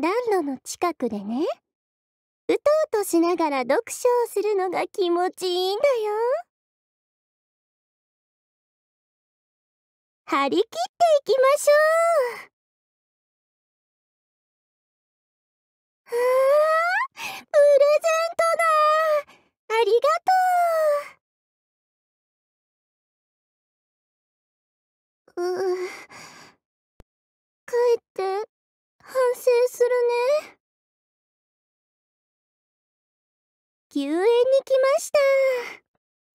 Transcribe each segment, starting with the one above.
暖炉の近くでねうとうとしながら読書をするのが気持ちいいんだよ張り切っていきましょうプレゼントだありがとうう帰って。救援に来ました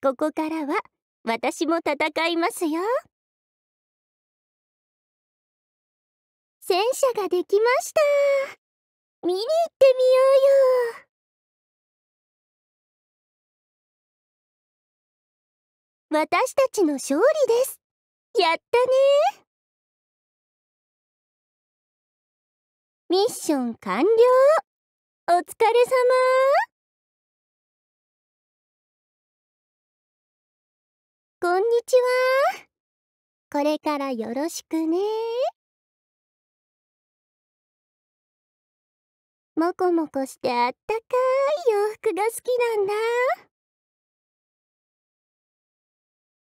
ここからは私も戦いますよ戦車ができました見に行ってみようよ私たちの勝利ですやったねミッション完了お疲れ様こんにちは。これからよろしくね。もこもこしてあったかい洋服が好きなんだ。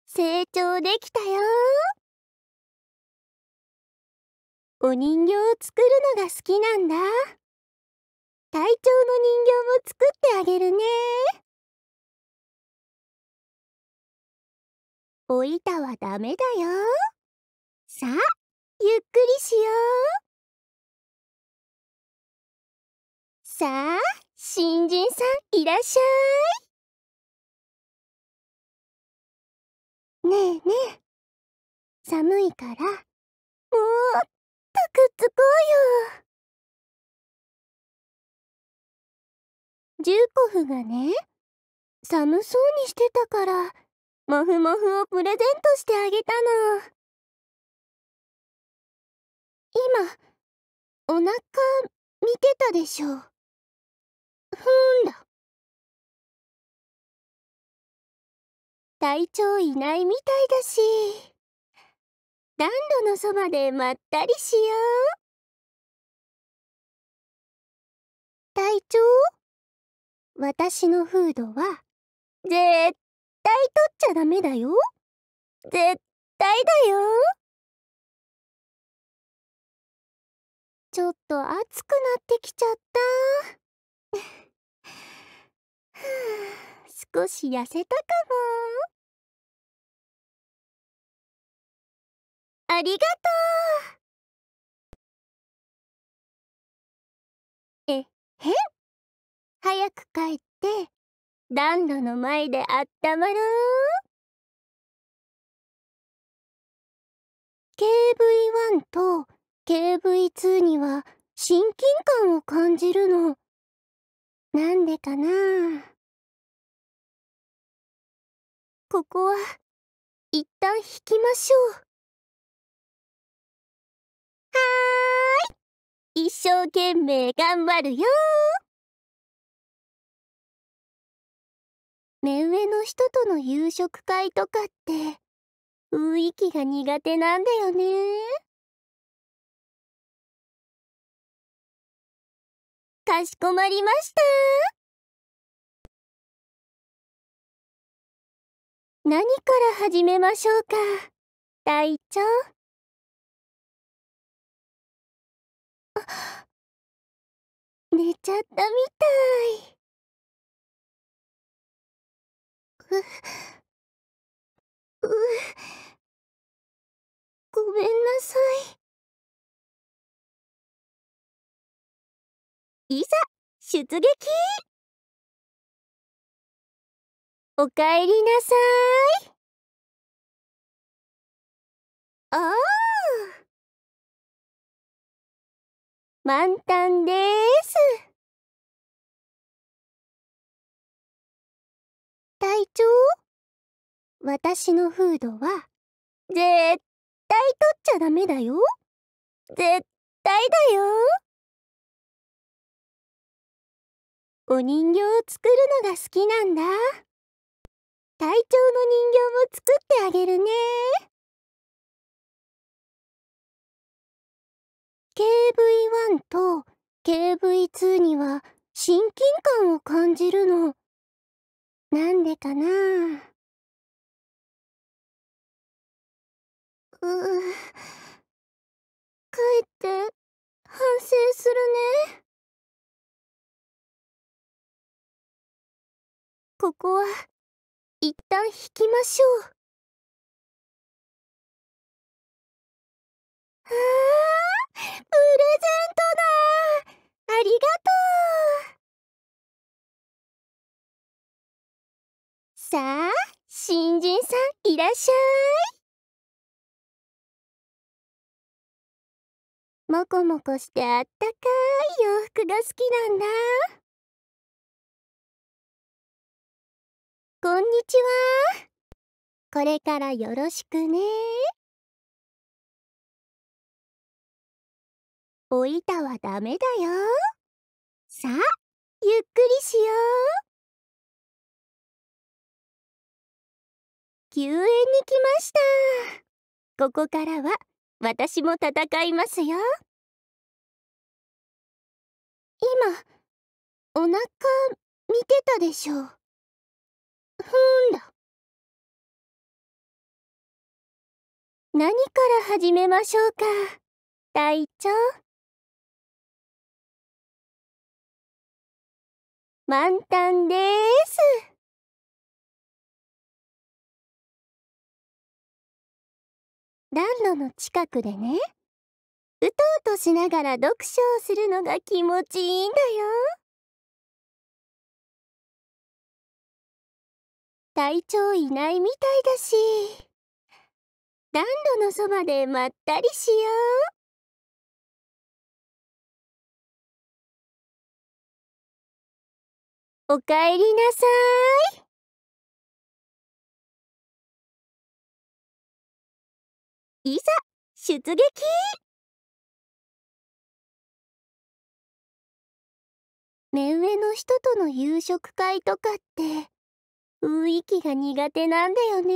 成長できたよ。お人形を作るのが好きなんだ。体調の人形も作ってあげるね。おたはダメだよさあゆっくりしようさあ新人さんいらっしゃいねえねえ寒いからもっとくっつこうよジューコフがね寒そうにしてたからもふもふをプレゼントしてあげたの今お腹見てたでしょふんだ体調いないみたいだし暖炉のそばでまったりしよう体調私のフードは絶ちゃダメだよ絶対だよちょっと暑くなってきちゃった少し痩せたかもありがとうえへん早く帰って暖炉の前であったまろう KV1 と KV2 には親近感を感じるの。なんでかなここは、一旦引きましょう。はーい一生懸命頑張るよ目上の人との夕食会とかって雰囲気が苦手なんだよねかしこまりました何から始めましょうか隊長寝ちゃったみたい。ううごめんなさいいざ出撃おかえりなさいああ満タンです帳私のフードは絶対取っちゃダメだよ絶対だよお人形を作るのが好きなんだ隊長の人形も作ってあげるね KV1 と KV2 には親近感を感じるの。なんでかなううかえって反省するねここは一旦引きましょうああさあ新人さんいらっしゃいもこもこしてあったかい洋服が好きなんだこんにちはこれからよろしくねおいたはダメだよさあゆっくりしよう救援に来ましたここからは私も戦いますよ今お腹見てたでしょふんだ何から始めましょうか隊長満タンです。暖炉の近くでねうとうとしながら読書をするのが気持ちいいんだよ体調いないみたいだし暖炉のそばでまったりしよう。おかえりなさい。出撃目上の人との夕食会とかって雰囲気が苦手なんだよね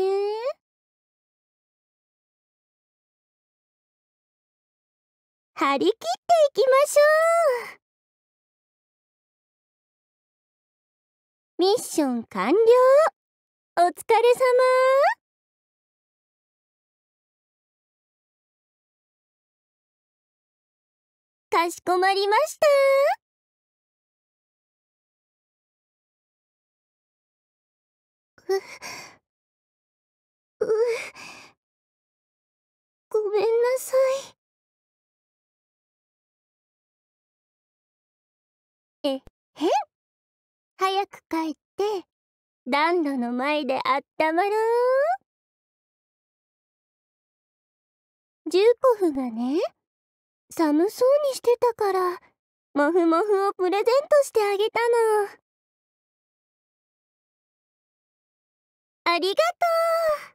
張り切っていきましょうミッション完了お疲れ様かしこまりましたううごめんなさいえへん早く帰って暖炉の前であったまろう。ジューがね寒そうにしてたから、もふもふをプレゼントしてあげたの。ありがとう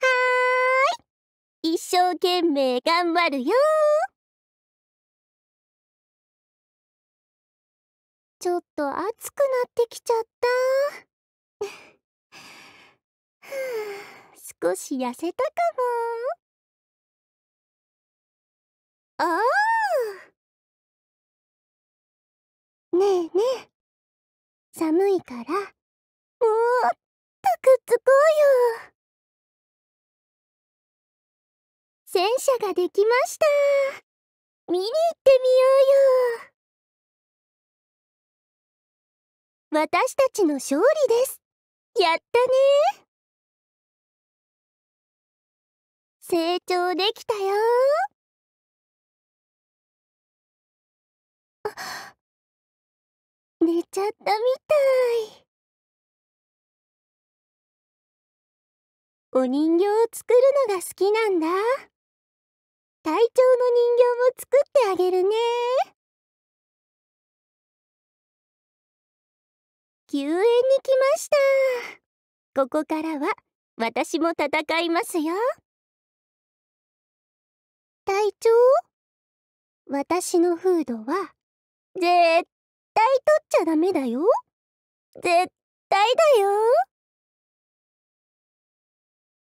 はーい一生懸命頑張るよちょっと暑くなってきちゃった。少し痩せたかもああねえねえ寒いからもっとくっつこうよ戦車ができました見に行ってみようよ私たちの勝利ですやったね成長できたよ寝ちゃったみたいお人形を作るのが好きなんだ体調の人形も作ってあげるね救援に来ましたここからは私も戦いますよ隊長私のフードは、絶対取っちゃダメだよ。絶対だよ。